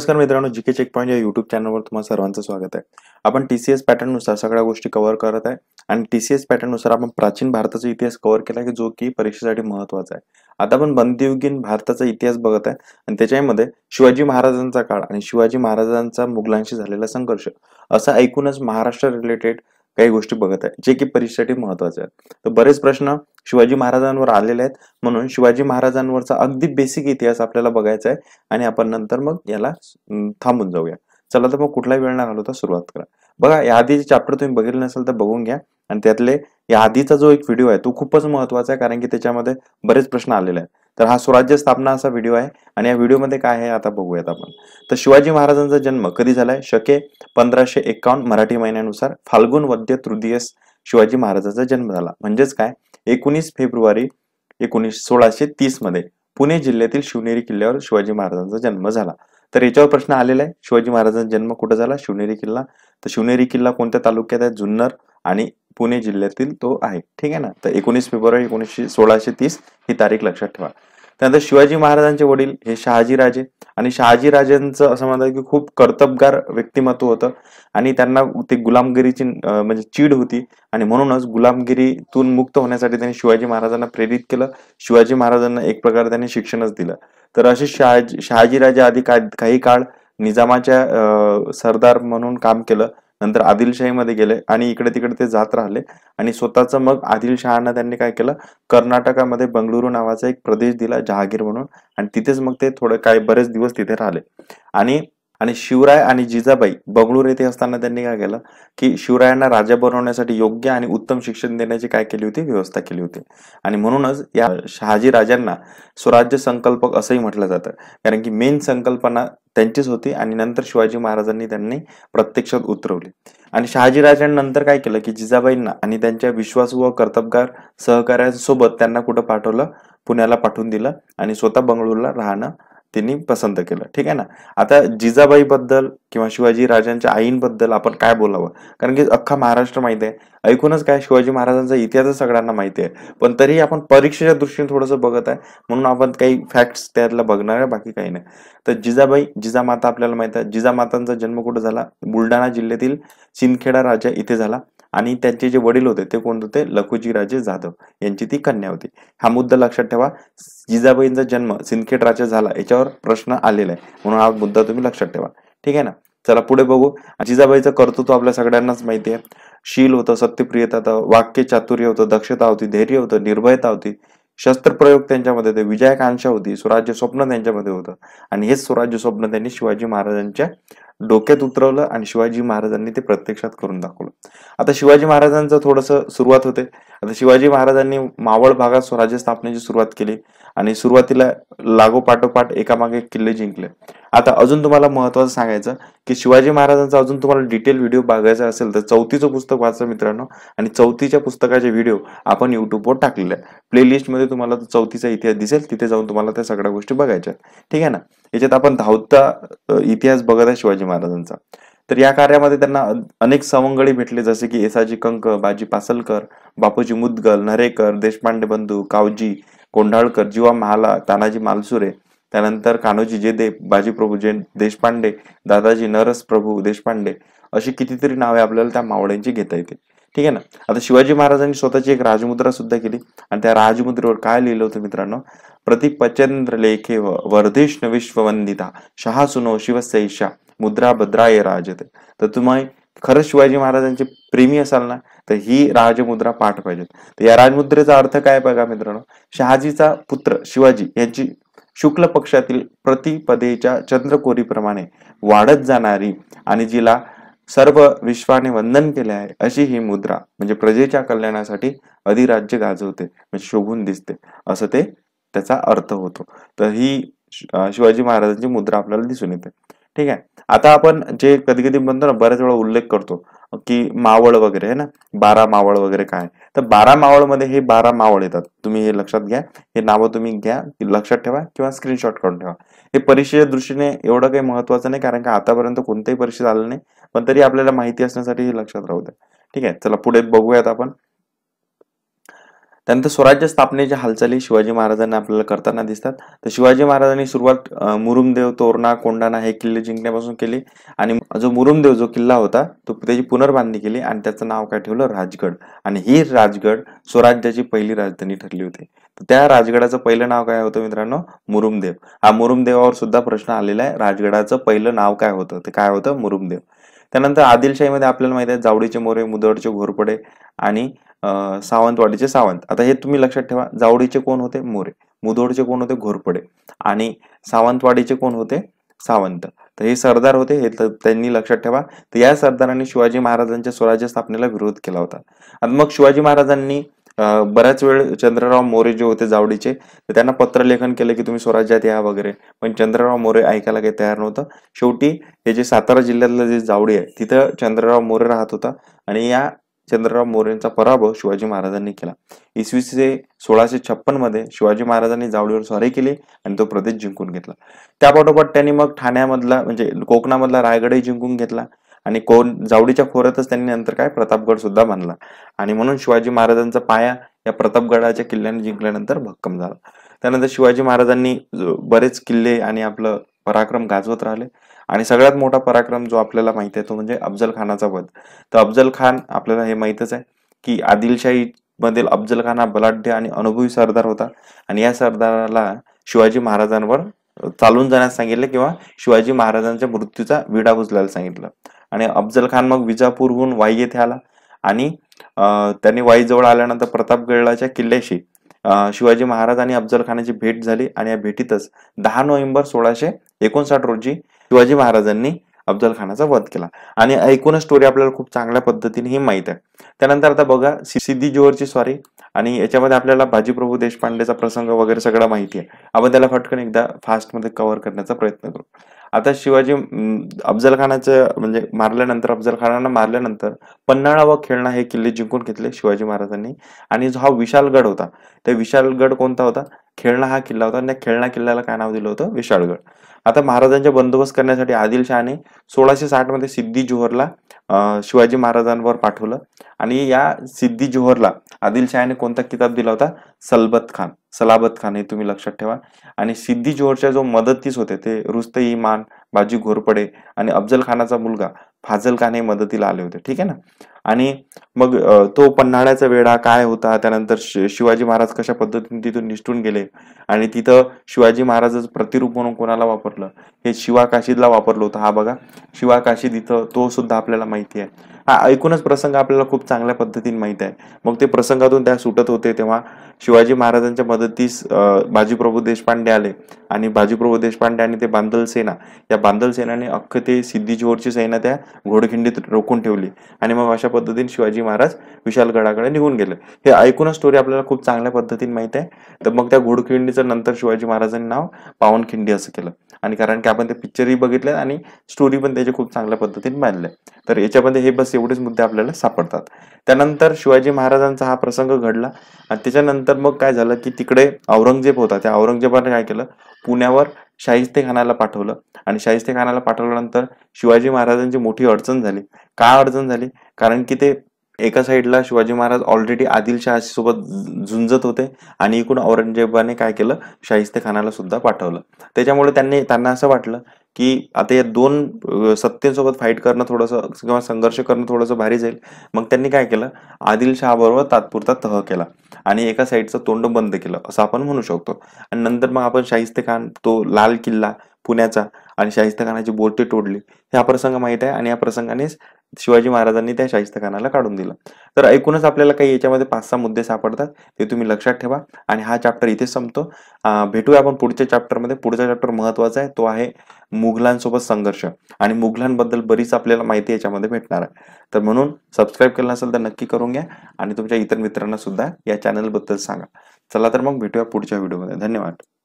नमस्कार मित्रांनो GK check point या युट्यूब चॅनलवर तुम्हाला सर्वांचं स्वागत आहे आपण टी सी एस पॅटर्ननुसार सगळ्या गोष्टी कव्हर करत आहे आणि टी सी एस पॅटर्ननुसार आपण प्राचीन भारताचा इतिहास कव्हर केला की जो की परीक्षेसाठी महत्वाचा आहे आता आपण बंदियुगीन भारताचा इतिहास बघत आहे आणि त्याच्यामध्ये शिवाजी महाराजांचा काळ आणि शिवाजी महाराजांचा मुघलांशी झालेला संघर्ष असं ऐकूनच महाराष्ट्र रिलेटेड काही गोष्टी बघत आहे जे की परीक्षेसाठी महत्वाचे आहेत तर बरेच प्रश्न शिवाजी महाराजांवर आलेले आहेत म्हणून शिवाजी महाराजांवरचा अगदी बेसिक इतिहास आपल्याला बघायचा आहे आणि आपण नंतर मग याला थांबून जाऊया चला तर मग कुठलाही वेळ न घालवता सुरुवात करा बघा या आधीचे चॅप्टर तुम्ही बघितले नसेल तर बघून घ्या आणि त्यातले या आधीचा जो एक व्हिडिओ आहे तो खूपच महत्वाचा आहे कारण की त्याच्यामध्ये बरेच प्रश्न आलेले आहेत तर हा स्वराज्य स्थापना असा व्हिडिओ आहे आणि या व्हिडिओमध्ये काय आहे आता बघूयात आपण तर शिवाजी महाराजांचा जन्म कधी झालाय शके पंधराशे एकावन्न मराठी महिन्यानुसार फाल्गुन वद्य तृतीयस शिवाजी महाराजांचा जन्म झाला म्हणजेच काय एकोणीस फेब्रुवारी एकोणीस सोळाशे तीस मध्ये पुणे जिल्ह्यातील शिवनेरी किल्ल्यावर शिवाजी महाराजांचा जन्म झाला तर याच्यावर प्रश्न आलेला आहे शिवाजी महाराजांचा जन्म कुठे झाला शिवनेरी किल्ला तर शिवनेरी किल्ला कोणत्या तालुक्यात आहे जुन्नर आणि पुणे जिल्ह्यातील तो आहे ठीक आहे ना तर एकोणीस फेब्रुवारी एकोणीसशे सोळाशे तीस ही तारीख लक्षात ठेवा त्यानंतर शिवाजी महाराजांचे वडील हे शहाजीराजे आणि राजांचं असं म्हणतात की खूप कर्तबगार व्यक्तिमत्व होतं आणि त्यांना ते गुलामगिरीची म्हणजे चीड होती आणि म्हणूनच गुलामगिरीतून मुक्त होण्यासाठी त्यांनी शिवाजी महाराजांना प्रेरित केलं शिवाजी महाराजांना एक प्रकारे त्यांनी शिक्षणच दिलं तर असे शहाजी शहाजीराजे आधी काही काळ निजामाच्या सरदार म्हणून काम केलं नंतर आदिलशाहीमध्ये गेले आणि इकडे तिकडे ते जात राहिले आणि स्वतःचं मग आदिलशहाना त्यांनी काय केलं कर्नाटकामध्ये बंगळुरू नावाचा एक प्रदेश दिला जहागीर म्हणून आणि तिथेच मग ते थोडं काय बरेच दिवस तिथे राहिले आणि आणि शिवराय आणि जिजाबाई बंगळूर येथे असताना त्यांनी काय केलं की शिवरायांना राजा बनवण्यासाठी योग्य आणि उत्तम शिक्षण देण्याची काय केली होती व्यवस्था केली होती आणि म्हणूनच या शहाजी राजांना स्वराज्य संकल्पक असंही म्हटलं जातं कारण की मेन संकल्पना त्यांचीच होते आणि नंतर शिवाजी महाराजांनी त्यांनी प्रत्यक्षात उतरवले आणि नंतर काय केलं की जिजाबाईंना आणि त्यांच्या विश्वास व कर्तबगार सहकार्यासोबत त्यांना कुठं पाठवलं पुण्याला पाठवून दिलं आणि स्वतः बंगळूरला राहणं त्यांनी पसंत केलं ठीक आहे ना आता जिजाबाईबद्दल किंवा शिवाजी राजांच्या आईंबद्दल आपण काय बोलावं कारण की अख्खा महाराष्ट्र माहिती आहे ऐकूनच काय शिवाजी महाराजांचा इतिहासच सगळ्यांना माहिती आहे पण तरीही आपण परीक्षेच्या दृष्टीने थोडंसं बघत आहे म्हणून आपण काही फॅक्ट्स त्यातला बघणार आहे बाकी काही नाही तर जिजाबाई जिजामाता आपल्याला माहित आहे जिजामातांचा जन्म कुठं झाला बुलढाणा जिल्ह्यातील सिंदखेडा राजा इथे झाला आणि त्यांचे जे वडील होते ते कोण होते लखुजीराजे जाधव यांची ती कन्या होती हा मुद्दा लक्षात ठेवा जिजाबाईंचा जन्म सिंदखेड राजा झाला याच्यावर प्रश्न आलेला आहे म्हणून हा मुद्दा तुम्ही लक्षात ठेवा ठीक आहे ना चला पुढे बघू जिजाबाईचं कर्तृत्व आपल्या सगळ्यांनाच माहिती आहे शील होतं सत्यप्रियता होतं वाक्य चातुर्य होतं दक्षता होती धैर्य होतं निर्भयता होती शस्त्रप्रयोग त्यांच्यामध्ये होते विजयाकांक्षा होती स्वराज्य स्वप्न त्यांच्यामध्ये होतं आणि हेच स्वराज्य स्वप्न त्यांनी शिवाजी महाराजांच्या डोक्यात उतरवलं आणि शिवाजी महाराजांनी ते प्रत्यक्षात करून दाखवलं आता शिवाजी महाराजांचं थोडस सुरुवात होते आता शिवाजी महाराजांनी मावळ भागात स्वराज्य स्थापनेची सुरुवात केली आणि सुरुवातीला लागोपाठोपाठ एकामागे किल्ले जिंकले आता अजून तुम्हाला महत्वाचं सांगायचं की शिवाजी महाराजांचा अजून तुम्हाला डिटेल व्हिडिओ बघायचा असेल तर चौथीचं पुस्तक वाचा मित्रांनो आणि चौथीच्या पुस्तकाचे व्हिडिओ आपण युट्यूबवर टाकलेले आहे प्लेलिस्टमध्ये तुम्हाला चौथीचा इतिहास दिसेल तिथे जाऊन तुम्हाला त्या सगळ्या गोष्टी बघायच्या ठीक आहे ना याच्यात आपण धावता इतिहास बघत आहे शिवाजी महाराजांचा तर या कार्यामध्ये त्यांना अनेक सवंगडी भेटले जसे की एसाजी कंक बाजी पासलकर बापूजी मुदगल नरेकर देशपांडे बंधू कावजी कोंढाळकर जीवा महाला तानाजी मालसुरे त्यानंतर कान्होजी जेदे बाजीप्रभू जे देशपांडे दादाजी नरस प्रभू देशपांडे अशी कितीतरी नावे आपल्याला त्या मावळ्यांची घेता येते ठीक आहे ना आता शिवाजी महाराजांनी स्वतःची एक राजमुद्रा सुद्धा केली आणि त्या राजमुद्रेवर काय लिहिलं होतं मित्रांनो पचंद्र लेखे वर्धेष्ण विश्ववंदिता शहा सुनो शिवसैषा मुद्रा भद्राय राजते तर तुम्ही खरंच शिवाजी महाराजांचे प्रेमी असाल ना तर ही राजमुद्रा पाठ पाहिजे तर या राजमुद्रेचा अर्थ काय बघा मित्रांनो शहाजीचा पुत्र शिवाजी यांची शुक्ल पक्षातील प्रतिपदेच्या चंद्रकोरीप्रमाणे वाढत जाणारी आणि जिला सर्व विश्वाने वंदन केले आहे अशी ही मुद्रा म्हणजे प्रजेच्या कल्याणासाठी अधिराज्य गाजवते म्हणजे शोभून दिसते असं ते त्याचा अर्थ होतो तर ही शिवाजी महाराजांची मुद्रा आपल्याला दिसून येते ठीक आहे आता आपण जे कधी कधी म्हणतो ना बऱ्याच वेळा उल्लेख करतो की मावळ वगैरे है ना बारा मावळ वगैरे काय तर बारा मध्ये हे बारा मावळ येतात तुम्ही हे लक्षात घ्या हे नावं तुम्ही घ्या लक्षात ठेवा किंवा स्क्रीनशॉट करून ठेवा हे परीक्षेच्या दृष्टीने एवढं काही महत्वाचं नाही कारण का आतापर्यंत कोणत्याही परीक्षेत आलं नाही पण तरी आपल्याला माहिती असण्यासाठी हे लक्षात राहू द्या ठीक आहे चला पुढे बघूयात आपण त्यानंतर स्वराज्य स्थापनेच्या हालचाली शिवाजी महाराजांना आपल्याला करताना दिसतात तर शिवाजी महाराजांनी सुरुवात मुरुमदेव तोरणा कोंडाणा हे किल्ले जिंकण्यापासून केली आणि जो मुरुमदेव जो किल्ला होता तो त्याची पुनर्बांधणी केली आणि त्याचं नाव काय ठेवलं राजगड आणि ही राजगड स्वराज्याची पहिली राजधानी ठरली होती तर त्या राजगडाचं पहिलं नाव काय होतं मित्रांनो मुरुमदेव हा मुरुमदेवावर सुद्धा प्रश्न आलेला आहे राजगडाचं पहिलं नाव काय होतं ते काय होतं मुरुमदेव त्यानंतर आदिलशाहीमध्ये आपल्याला माहिती आहे जावडीचे मोरे मुदडचे घोरपडे आणि सावंतवाडीचे सावंत आता हे तुम्ही लक्षात ठेवा जावडीचे कोण होते मोरे मुदोडचे कोण होते घोरपडे आणि सावंतवाडीचे कोण होते सावंत तर हे सरदार होते हे त्यांनी लक्षात ठेवा तर या सरदारांनी शिवाजी महाराजांच्या स्वराज्य स्थापनेला विरोध केला होता आणि मग शिवाजी महाराजांनी बऱ्याच वेळ चंद्रराव मोरे जे होते जावडीचे तर त्यांना लेखन केलं की तुम्ही स्वराज्यात या वगैरे पण चंद्रराव मोरे ऐकायला काही तयार नव्हतं शेवटी हे जे सातारा जिल्ह्यातलं जे जावडी आहे तिथं चंद्रराव मोरे राहत होता आणि या चंद्रराव मोरेंचा पराभव शिवाजी महाराजांनी केला इसवी सोळाशे छप्पन मध्ये शिवाजी महाराजांनी जावडीवर स्वारी केली आणि तो प्रदेश जिंकून घेतला त्यापाठोपाठ त्यांनी मग ठाण्यामधला म्हणजे कोकणामधला रायगडही जिंकून घेतला आणि कोण जावडीच्या खोऱ्यातच त्यांनी नंतर काय प्रतापगड सुद्धा बांधला आणि म्हणून शिवाजी महाराजांचा पाया या प्रतापगडाच्या किल्ल्याने जिंकल्यानंतर भक्कम झाला त्यानंतर शिवाजी महाराजांनी बरेच किल्ले आणि आपलं पराक्रम गाजवत राहिले आणि सगळ्यात मोठा पराक्रम जो आपल्याला माहित आहे तो म्हणजे अफजल खानाचा वध तर अफजल खान आपल्याला हे माहितच आहे की आदिलशाही मधील अफजल खान हा बलाढ्य आणि अनुभवी सरदार होता आणि या सरदाराला शिवाजी महाराजांवर चालून जाण्यास सांगितले किंवा शिवाजी महाराजांच्या मृत्यूचा विडा बुजल्याला सांगितलं आणि अफजल खान मग विजापूरहून वाई येथे आला आणि त्यांनी वाईजवळ आल्यानंतर प्रतापगडाच्या किल्ल्याशी शिवाजी महाराज आणि अफजल खानाची भेट झाली आणि या भेटीतच दहा नोव्हेंबर सोळाशे एकोणसाठ रोजी शिवाजी महाराजांनी अफजल खानाचा वध केला आणि ऐकून स्टोरी आपल्याला खूप चांगल्या पद्धतीने ही माहीत आहे त्यानंतर आता बघा सिद्धी जोहरची सॉरी आणि याच्यामध्ये आपल्याला बाजीप्रभू देशपांडेचा प्रसंग वगैरे सगळा माहिती आहे आपण त्याला फटकन एकदा फास्टमध्ये कव्हर करण्याचा प्रयत्न करू आता शिवाजी अफजल खानाचं म्हणजे मारल्यानंतर अफजल खानानं मारल्यानंतर पन्हाळा व खेळणा हे किल्ले जिंकून घेतले शिवाजी महाराजांनी आणि जो हा विशालगड होता ते विशालगड कोणता होता खेळणा हा किल्ला होता आणि त्या खेळणा किल्ल्याला काय नाव दिलं होतं विशाळगड आता महाराजांच्या बंदोबस्त करण्यासाठी आदिलशहाने सोळाशे साठ मध्ये सिद्धी जोहरला शिवाजी महाराजांवर पाठवलं आणि या सिद्धी जोहरला आदिलशहाने कोणता किताब दिला होता सलबत खान सलाबत खान हे तुम्ही लक्षात ठेवा आणि सिद्धी जोहरच्या जो मदतीस होते ते रुस्त इमान बाजी घोरपडे आणि अफजल खानाचा मुलगा फाजल मदतीला आले होते ठीक आहे ना आणि मग तो पन्हाळ्याचा वेढा काय होता त्यानंतर शिवाजी महाराज कशा पद्धतीने तिथून निष्ठून गेले आणि तिथं शिवाजी महाराजच प्रतिरूप म्हणून कोणाला वापरलं हे शिवा काशीदला वापरलं होतं हा बघा शिवा काशीद इथं तो सुद्धा आपल्याला माहिती आहे हा ऐकूनच प्रसंग आपल्याला खूप चांगल्या पद्धतीने माहिती आहे मग ते प्रसंगातून त्या सुटत होते तेव्हा शिवाजी महाराजांच्या मदतीस बाजीप्रभू देशपांडे आले आणि बाजीप्रभू देशपांडे आणि ते बांदल सेना या बांदल सेनाने अख्खं ते सिद्धी जोहरची सेना त्या घोडखिंडीत रोखून ठेवली आणि मग अशा पद्धतीने शिवाजी महाराज विशालगडाकडे निघून गेले हे ऐकूनच स्टोरी आपल्याला खूप चांगल्या पद्धतीने माहित आहे तर मग त्या घोडखिंडीचं नंतर शिवाजी महाराजांनी नाव पावनखिंडी असं केलं आणि कारण की आपण ते पिक्चरही बघितले आणि स्टोरी पण त्याचे खूप चांगल्या पद्धतीने बांधल्या तर याच्यामध्ये हे बस एवढेच मुद्दे आपल्याला सापडतात त्यानंतर शिवाजी महाराजांचा हा प्रसंग घडला आणि त्याच्यानंतर मग काय झालं की तिकडे औरंगजेब होता त्या औरंगजेबाने काय केलं पुण्यावर शाहिस्ते खानाला पाठवलं आणि शाहिस्ते खानाला पाठवल्यानंतर शिवाजी महाराजांची मोठी अडचण झाली का अडचण झाली कारण की ते एका साईडला शिवाजी महाराज ऑलरेडी आदिलशहाशी सोबत झुंजत होते आणि इकडून औरंगजेबाने काय केलं शाहिस्ते खानाला सुद्धा पाठवलं त्याच्यामुळे त्यांनी त्यांना असं वाटलं की आता या दोन सत्तेसोबत फाईट करणं थोडंसं किंवा संघर्ष करणं थोडंसं भारी जाईल मग त्यांनी काय केलं आदिल बरोबर तात्पुरता तह केला आणि एका साईडचं तोंड बंद केलं असं आपण म्हणू शकतो आणि नंतर मग आपण शाहिस्त खान तो लाल किल्ला पुण्याचा आणि शाहिस्ते खानाची बोटे तोडली ह्या प्रसंग माहीत आहे आणि या प्रसंगानेच शिवाजी महाराजांनी त्या शाहिस्तखानाला काढून दिलं तर ऐकूनच आपल्याला काही याच्यामध्ये पाच सहा मुद्दे सापडतात ते तुम्ही लक्षात ठेवा आणि हा चॅप्टर इथे संपतो भेटूया आपण पुढच्या चॅप्टरमध्ये पुढचा चॅप्टर महत्वाचा आहे तो आहे मुघलांसोबत संघर्ष आणि मुघलांबद्दल बरीच आपल्याला माहिती याच्यामध्ये भेटणार आहे तर म्हणून सबस्क्राईब केलं असेल तर नक्की करून घ्या आणि तुमच्या इतर मित्रांना सुद्धा या चॅनलबद्दल सांगा चला तर मग भेटूया पुढच्या व्हिडिओमध्ये धन्यवाद